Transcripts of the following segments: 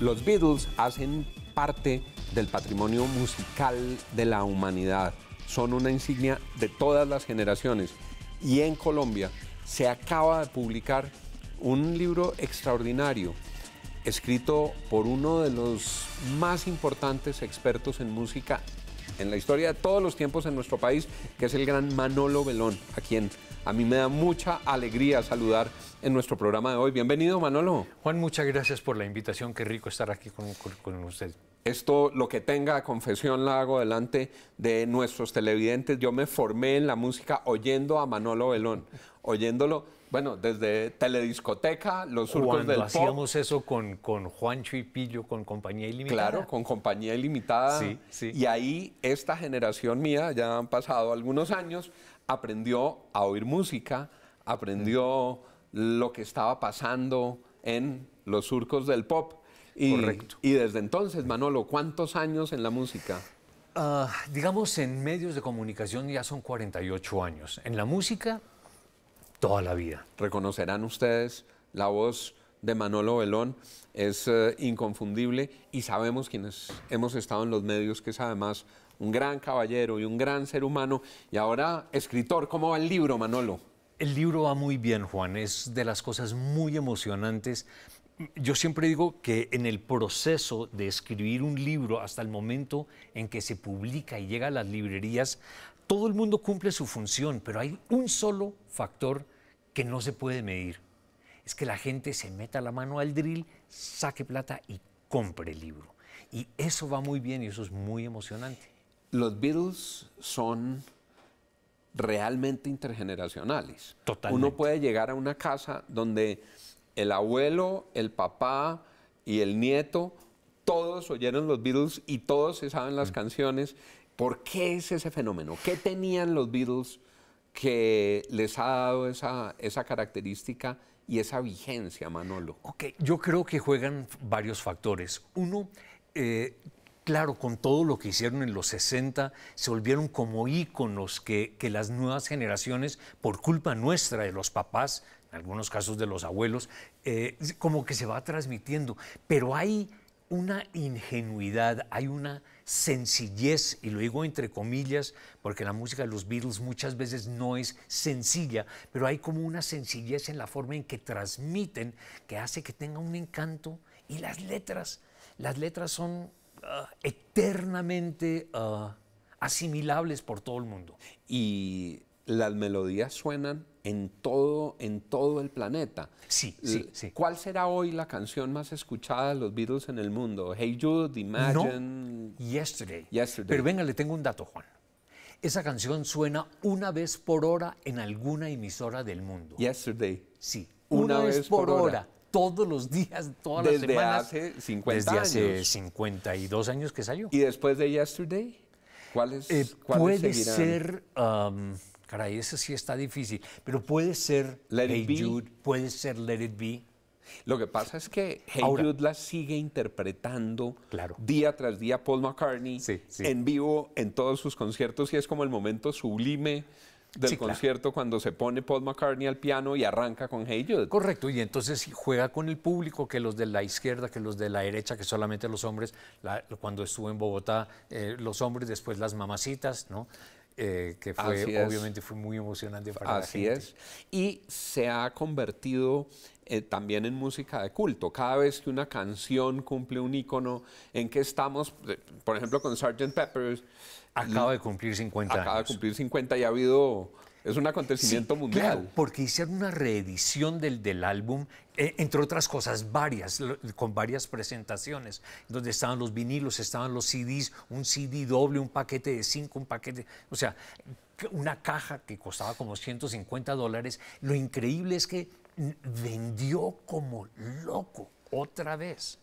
Los Beatles hacen parte del patrimonio musical de la humanidad. Son una insignia de todas las generaciones. Y en Colombia se acaba de publicar un libro extraordinario, escrito por uno de los más importantes expertos en música en la historia de todos los tiempos en nuestro país, que es el gran Manolo Belón, a quien a mí me da mucha alegría saludar en nuestro programa de hoy. Bienvenido, Manolo. Juan, muchas gracias por la invitación. Qué rico estar aquí con, usted. Esto, lo que tenga confesión, la hago delante de nuestros televidentes. Yo me formé en la música oyendo a Manolo Belón, oyéndolo bueno, desde Telediscoteca, los surcos Cuando del hacíamos eso con, con Juancho y Pillo, con Compañía Ilimitada. Claro, con Compañía Ilimitada. Sí, sí. Y ahí esta generación mía, ya han pasado algunos años, aprendió a oír música, aprendió lo que estaba pasando en los surcos del pop. Y, Correcto. Y desde entonces, Manolo, ¿cuántos años en la música? Ah, digamos, en medios de comunicación ya son 48 años. En la música toda la vida. Reconocerán ustedes la voz de Manolo Belón, es eh, inconfundible y sabemos quienes hemos estado en los medios que es además un gran caballero y un gran ser humano y ahora escritor. ¿Cómo va el libro, Manolo? El libro va muy bien, Juan, es de las cosas muy emocionantes. Yo siempre digo que en el proceso de escribir un libro, hasta el momento en que se publica y llega a las librerías, todo el mundo cumple su función, pero hay un solo factor que no se puede medir. Es que la gente se meta la mano al drill, saque plata y compre el libro. Y eso va muy bien y eso es muy emocionante. Los Beatles son realmente intergeneracionales. Total. Uno puede llegar a una casa donde el abuelo, el papá y el nieto, todos oyeron los Beatles y todos se saben las mm. canciones ¿Por qué es ese fenómeno? ¿Qué tenían los Beatles que les ha dado esa, característica y esa vigencia, Manolo? Ok, yo creo que juegan varios factores. Uno, eh, claro, con todo lo que hicieron en los 60, se volvieron como íconos que, las nuevas generaciones, por culpa nuestra, de los papás, en algunos casos de los abuelos, eh, como que se va transmitiendo. Pero hay una ingenuidad, hay una sencillez, y lo digo entre comillas, porque la música de los Beatles muchas veces no es sencilla, pero hay como una sencillez en la forma en que transmiten que hace que tenga un encanto. Y las letras, las letras son ah, eternamente ah, asimilables por todo el mundo. Y las melodías suenan en todo, en todo el planeta. Sí, sí, ¿Cuál será hoy la canción más escuchada de los Beatles en el mundo? Hey Jude, Imagine. yesterday. Pero venga, le tengo un dato, Juan. Esa canción suena una vez por hora en alguna emisora del mundo. Yesterday. Sí, una, vez, por, hora. Todos los días, todas las semanas. Hace 50 desde hace 52 años que salió. ¿Y después de Yesterday? ¿Cuáles, eh, Puede ser. Caray, eso sí está difícil. Pero puede ser Hey Jude, puede ser Let It Be. Lo que pasa es que Hey Jude la sigue interpretando día tras día Paul McCartney en vivo en todos sus conciertos y es como el momento sublime del concierto cuando se pone Paul McCartney al piano y arranca con Hey Jude. Correcto, y entonces juega con el público, que los de la izquierda, que los de la derecha, que solamente los hombres, cuando estuvo en Bogotá, eh, los hombres, después las mamacitas, ¿no? Eh, que fue, obviamente fue muy emocionante para Así la gente. es. Y se ha convertido eh, también en música de culto. Cada vez que una canción cumple un ícono en que estamos, por ejemplo, con Sgt. Peppers. Acaba de cumplir 50 años. Acaba de cumplir 50 y ha habido es un acontecimiento mundial. porque hicieron una reedición del, del álbum, e, entre otras cosas, varias, con varias presentaciones, donde estaban los vinilos, estaban los CDs, un CD doble, un paquete de cinco, un paquete. O sea, una caja que costaba como 150 dólares. Lo increíble es que vendió como loco otra vez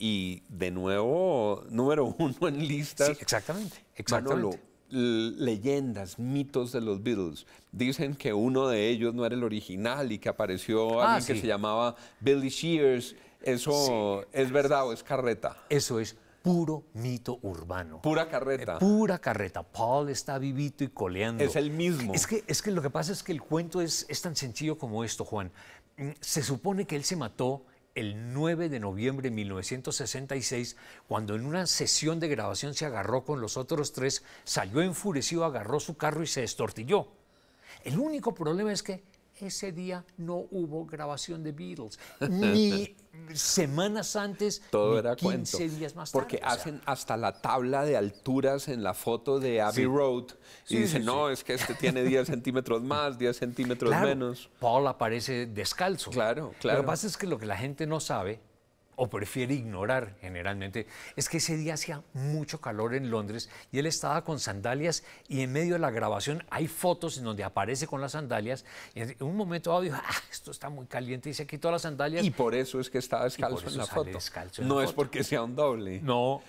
y de nuevo número uno en listas. Sí, exactamente, exactamente leyendas, mitos de los Beatles. Dicen que uno de ellos no era el original y que apareció ah, alguien que se llamaba Billy Shears. ¿Eso es verdad o es carreta? Eso es puro mito urbano. Pura carreta. Eh, pura carreta. Paul está vivito y coleando. Es el mismo. Es que, es que lo que pasa es que el cuento es, es tan sencillo como esto, Juan. Mm, se supone que él se mató el 9 de noviembre de 1966, cuando en una sesión de grabación se agarró con los otros tres, salió enfurecido, agarró su carro y se destortilló. El único problema es que ese día no hubo grabación de Beatles, ni semanas antes, ni 15 días más tarde. Porque hacen hasta la tabla de alturas en la foto de Abbey Road y dicen, no, es que este tiene 10 centímetros más, 10 centímetros menos. Paul aparece descalzo. Claro, claro. Lo que pasa es que lo que la gente no sabe o prefiere ignorar generalmente, es que ese día hacía mucho calor en Londres y él estaba con sandalias y en medio de la grabación hay fotos en donde aparece con las sandalias y en un momento audio ah, esto está muy caliente y se quitó las sandalias. Y por eso es que estaba descalzo en la foto. no es porque sea un doble. No.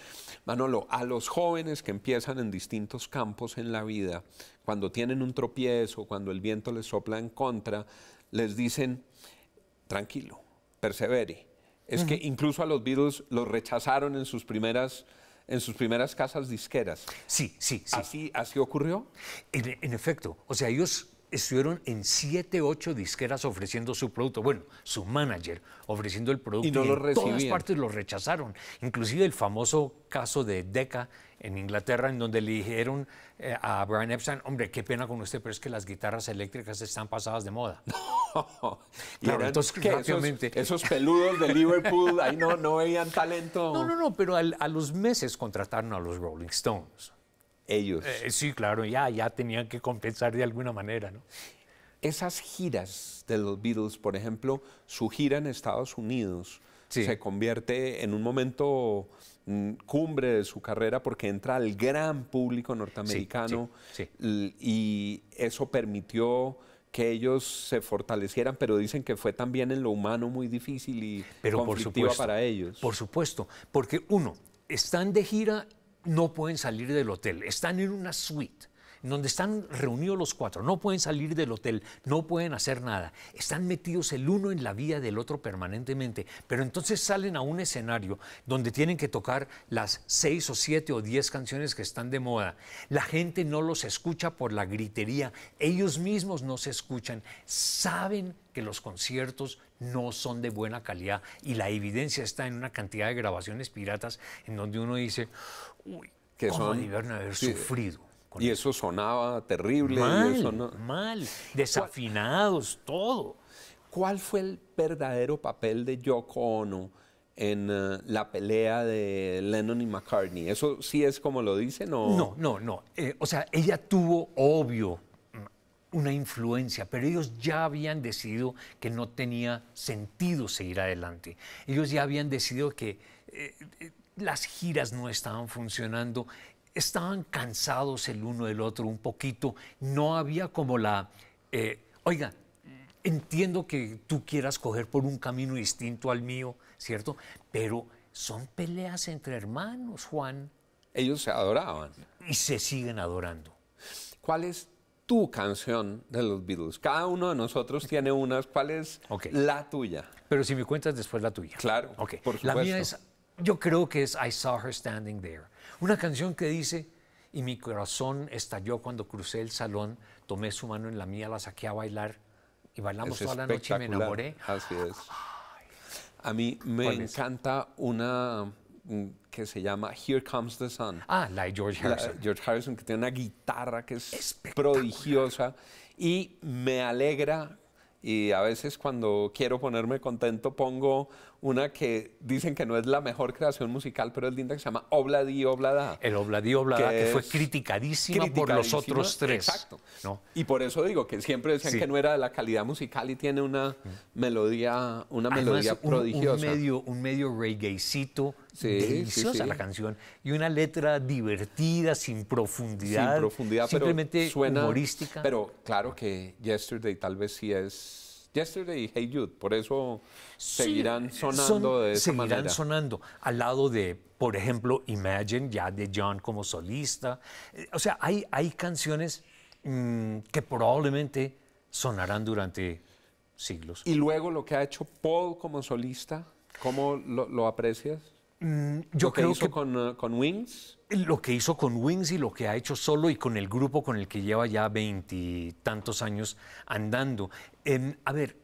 Manolo, a los jóvenes que empiezan en distintos campos en la vida, cuando tienen un tropiezo, cuando el viento les sopla en contra, les dicen, tranquilo, persevere es que incluso a los Beatles los rechazaron en sus primeras en sus primeras casas disqueras. Sí, sí, sí. ¿Así, así ocurrió? En, en efecto, o sea, ellos estuvieron en siete ocho disqueras ofreciendo su producto. Bueno, su manager ofreciendo el producto. Y no lo todas partes lo rechazaron. Inclusive el famoso caso de Deca en Inglaterra, en donde le dijeron eh, a Brian Epstein, hombre, qué pena con usted, pero es que las guitarras eléctricas están pasadas de moda. eran, Esos, peludos de Liverpool, ahí no, no veían talento. No, no, no, pero a los meses contrataron a los Rolling Stones ellos. Eh, sí, claro, ya, ya tenían que compensar de alguna manera, ¿no? Esas giras de los Beatles, por ejemplo, su gira en Estados Unidos se convierte en un momento mm, cumbre de su carrera porque entra al gran público norteamericano y eso permitió que ellos se fortalecieran, pero dicen que fue también en lo humano muy difícil y pero para ellos. Por supuesto, porque uno, están de gira no pueden salir del hotel, están en una suite donde están reunidos los cuatro, no pueden salir del hotel, no pueden hacer nada, están metidos el uno en la vida del otro permanentemente, pero entonces salen a un escenario donde tienen que tocar las seis o siete o diez canciones que están de moda. La gente no los escucha por la gritería, ellos mismos no se escuchan, saben que los conciertos no son de buena calidad y la evidencia está en una cantidad de grabaciones piratas en donde uno dice, Uy, que son, haber sufrido. y eso sonaba terrible. Mal, desafinados, todo. ¿Cuál fue el verdadero papel de Yoko Ono en eh, la pelea de Lennon y McCartney? ¿Eso sí es como lo dicen o...? No, no, no. Eh, o sea, ella tuvo, obvio, mm, una influencia, pero ellos ya habían decidido que no tenía sentido seguir adelante. Ellos ya habían decidido que eh, las giras no estaban funcionando, estaban cansados el uno del otro un poquito, no había como la, eh, oiga, entiendo que tú quieras coger por un camino distinto al mío, ¿cierto? Pero son peleas entre hermanos, Juan. Ellos se adoraban. Y se siguen adorando. ¿Cuál es tu canción de los Beatles? Cada uno de nosotros tiene unas. ¿Cuál es la tuya? Pero si me cuentas después la tuya. Claro. Por supuesto. La mía es yo creo que es I Saw Her Standing There. Una canción que dice, y mi corazón estalló cuando crucé el salón, tomé su mano en la mía, la saqué a bailar y bailamos toda la noche y me enamoré. Así es. A mí me encanta una mm, que se llama Here Comes the Sun. Ah, la de George Harrison. George Harrison que tiene una guitarra que es prodigiosa y me alegra y a veces cuando quiero ponerme contento pongo una que dicen que no es la mejor creación musical, pero es linda, que se llama Obladi Oblada. El Obladi Oblada, que, fue criticadísima, por los otros tres. Exacto. Y por eso digo que siempre decían que no era de la calidad musical y tiene una melodía, una melodía prodigiosa. un medio, un medio reggaecito Sí, deliciosa la canción y una letra divertida, sin profundidad. profundidad, pero humorística. Pero claro que Yesterday tal vez sí es Yesterday Hey Jude, por eso seguirán sonando de esa seguirán sonando al lado de, por ejemplo, Imagine, ya de John como solista. Eh, o sea, hay, hay canciones mm, que probablemente sonarán durante siglos. Y luego lo que ha hecho Paul como solista, ¿cómo lo, lo aprecias? Mm, yo creo que hizo eh, con, Wings. Lo que hizo con Wings y lo que ha hecho solo y con el grupo con el que lleva ya veintitantos años andando. Em, a ver,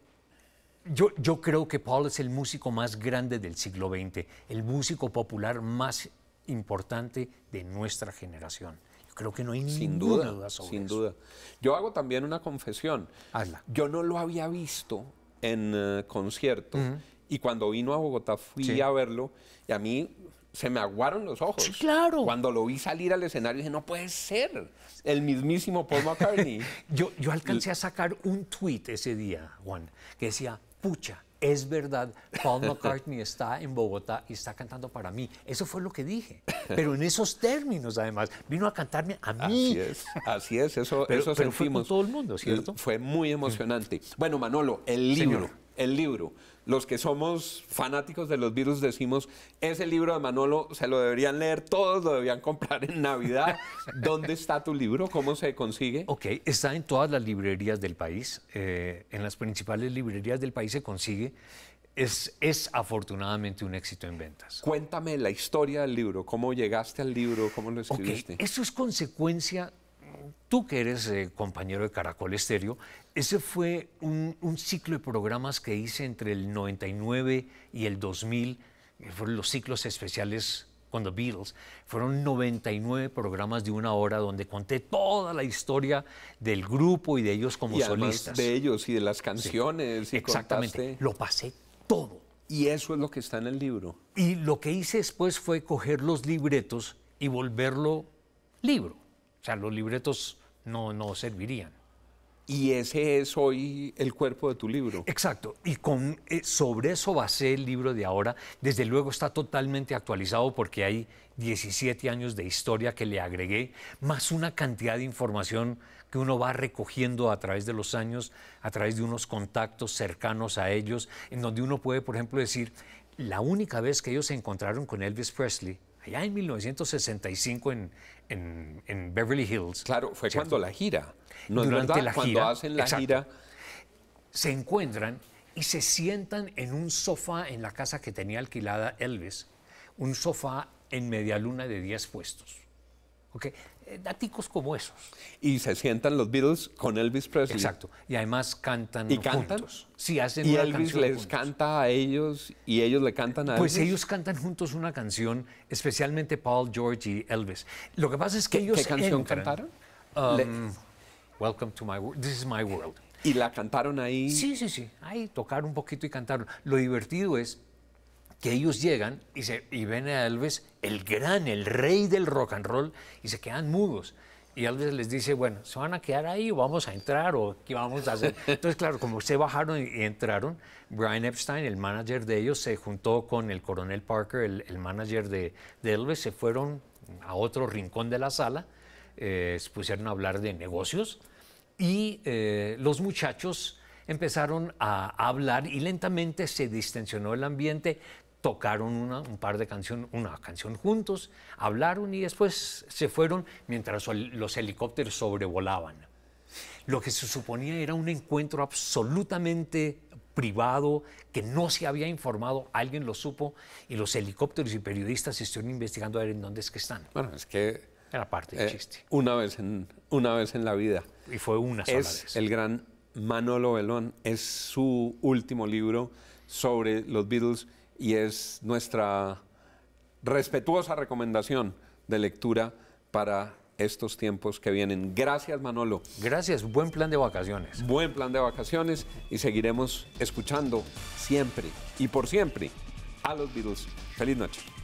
yo, yo, creo que Paul es el músico más grande del siglo XX, el músico popular más importante de nuestra generación. Yo creo que no hay ninguna duda, sobre sobre sin duda. Yo hago también una confesión. Yo no lo había visto en conciertos eh, concierto. Y cuando vino a Bogotá fui a verlo y a mí se me aguaron los ojos. Sí, claro. Cuando lo vi salir al escenario dije, no puede ser, el mismísimo Paul McCartney. yo, yo alcancé a sacar un tweet ese día, Juan, que decía, pucha, es verdad, Paul McCartney está en Bogotá y está cantando para mí. Eso fue lo que dije. Pero en esos términos, además, vino a cantarme a mí. Así es, así es, eso, se eso pero Fue todo el mundo, ¿cierto? Fue muy mm. emocionante. Bueno, Manolo, el libro, el libro los que somos fanáticos de los virus decimos, ese libro de Manolo se lo deberían leer todos, lo deberían comprar en Navidad. ¿Dónde está tu libro? ¿Cómo se consigue? Ok, está en todas las librerías del país. Eh, en las principales librerías del país se consigue. Es, es, afortunadamente un éxito en ventas. Cuéntame la historia del libro, cómo llegaste al libro, cómo lo escribiste. Eso es consecuencia tú que eres eh, compañero de Caracol Estéreo, ese fue un, ciclo de programas que hice entre el 99 y el 2000, eh, fueron los ciclos especiales con The Beatles. Fueron 99 programas de una hora donde conté toda la historia del grupo y de ellos como y solistas. De ellos y de las canciones. Exactamente, lo pasé todo. Y eso es lo que está en el libro. Y lo que hice después fue coger los libretos y volverlo libro. O sea, los libretos no, no servirían. Y ese es hoy el cuerpo de tu libro. Exacto. Y con, eh, sobre eso basé el libro de ahora. Desde luego está totalmente actualizado porque hay 17 años de historia que le agregué, más una cantidad de información que uno va recogiendo a través de los años, a través de unos contactos cercanos a ellos, en donde uno puede, por ejemplo, decir, la única vez que ellos se encontraron con Elvis Presley, allá en 1965 en, en, Beverly Hills. Claro, fue cuando la gira. Durante la gira, la gira. Se encuentran y se sientan en un sofá en la casa que tenía alquilada Elvis, un sofá en media luna de 10 puestos. ¿okay? Eh, daticos como esos. Y se sientan los Beatles con Elvis Presley. Exacto. Y además cantan. ¿Y cantan? Sí, hacen y Elvis les canta a ellos y ellos le cantan a pues Pues ellos cantan juntos una canción, especialmente Paul George y Elvis. Lo que pasa es que ellos. ¿Qué canción cantaron? Um, Welcome to my world. This is my world. ¿Y la cantaron ahí? Sí, sí, sí. Ahí tocaron un poquito y cantaron. Lo divertido es que ellos llegan y, ven a Elvis, el gran, el rey del rock and roll, y se quedan mudos. Y Elvis les dice, bueno, se van a quedar ahí, o vamos a entrar o qué vamos a hacer. Entonces, claro, como se bajaron y entraron, Brian Epstein, el manager de ellos, se juntó con el coronel Parker, el, el manager de, de, Elvis, se fueron a otro rincón de la sala, eh, se pusieron a hablar de negocios y eh, los muchachos empezaron a hablar y lentamente se distensionó el ambiente, tocaron una, un par de canciones, una canción juntos, hablaron y después se fueron mientras los helicópteros sobrevolaban. Lo que se suponía era un encuentro absolutamente privado, que no se había informado, alguien lo supo y los helicópteros y periodistas estuvieron investigando a ver en dónde es que están. Bueno, es que... Era parte del eh, chiste. Una vez, en, una vez en la vida. Y fue una sola es vez. El gran Manolo Belón es su último libro sobre los Beatles y es nuestra respetuosa recomendación de lectura para estos tiempos que vienen. Gracias Manolo. Gracias, buen plan de vacaciones. Buen plan de vacaciones y seguiremos escuchando siempre y por siempre a los Beatles. Feliz noche.